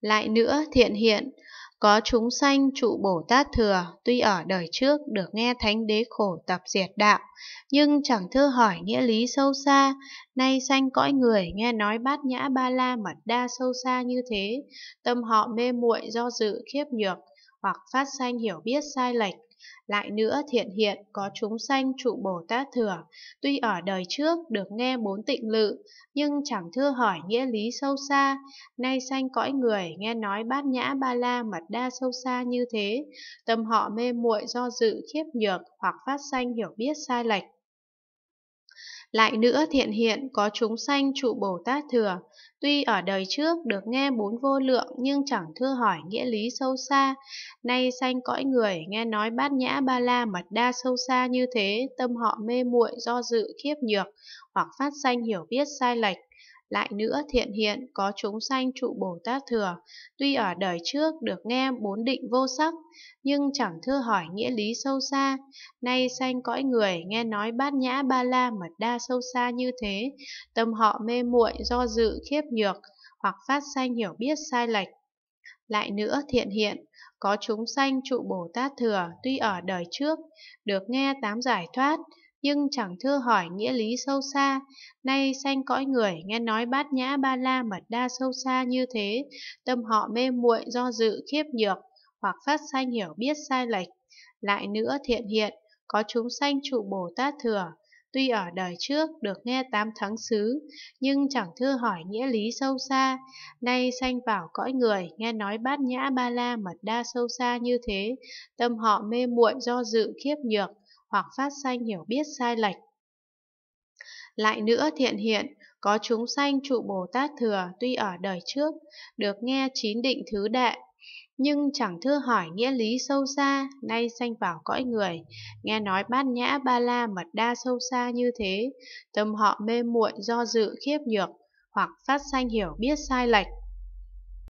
Lại nữa thiện hiện, có chúng sanh trụ Bồ Tát Thừa, tuy ở đời trước được nghe Thánh Đế khổ tập diệt đạo, nhưng chẳng thưa hỏi nghĩa lý sâu xa, nay sanh cõi người nghe nói bát nhã ba la mật đa sâu xa như thế, tâm họ mê muội do dự khiếp nhược, hoặc phát sanh hiểu biết sai lệch, lại nữa thiện hiện có chúng sanh trụ Bồ Tát thừa, tuy ở đời trước được nghe bốn tịnh lự, nhưng chẳng thưa hỏi nghĩa lý sâu xa. Nay sanh cõi người nghe nói bát nhã ba la mật đa sâu xa như thế, tâm họ mê muội do dự khiếp nhược hoặc phát sanh hiểu biết sai lệch lại nữa thiện hiện có chúng sanh trụ Bồ Tát Thừa, tuy ở đời trước được nghe bốn vô lượng nhưng chẳng thưa hỏi nghĩa lý sâu xa. Nay sanh cõi người nghe nói bát nhã ba la mật đa sâu xa như thế, tâm họ mê muội do dự khiếp nhược, hoặc phát sanh hiểu biết sai lệch. Lại nữa thiện hiện có chúng sanh trụ Bồ Tát thừa, tuy ở đời trước được nghe bốn định vô sắc, nhưng chẳng thưa hỏi nghĩa lý sâu xa. Nay sanh cõi người nghe nói bát nhã ba la mật đa sâu xa như thế, tâm họ mê muội do dự khiếp nhược, hoặc phát sanh hiểu biết sai lệch. Lại nữa thiện hiện, có chúng sanh trụ Bồ Tát thừa tuy ở đời trước, được nghe tám giải thoát, nhưng chẳng thưa hỏi nghĩa lý sâu xa. Nay sanh cõi người nghe nói bát nhã ba la mật đa sâu xa như thế, tâm họ mê muội do dự khiếp nhược, hoặc phát sanh hiểu biết sai lệch. Lại nữa thiện hiện, có chúng sanh trụ Bồ Tát thừa, tuy ở đời trước được nghe tám thắng xứ, nhưng chẳng thưa hỏi nghĩa lý sâu xa, nay sanh vào cõi người nghe nói bát nhã ba la mật đa sâu xa như thế, tâm họ mê muội do dự khiếp nhược, hoặc phát sanh hiểu biết sai lệch. Lại nữa thiện hiện, có chúng sanh trụ Bồ Tát Thừa tuy ở đời trước, được nghe chín định thứ đệ, nhưng chẳng thưa hỏi nghĩa lý sâu xa, nay sanh vào cõi người, nghe nói bát nhã ba la mật đa sâu xa như thế, tâm họ mê muội do dự khiếp nhược, hoặc phát sanh hiểu biết sai lệch.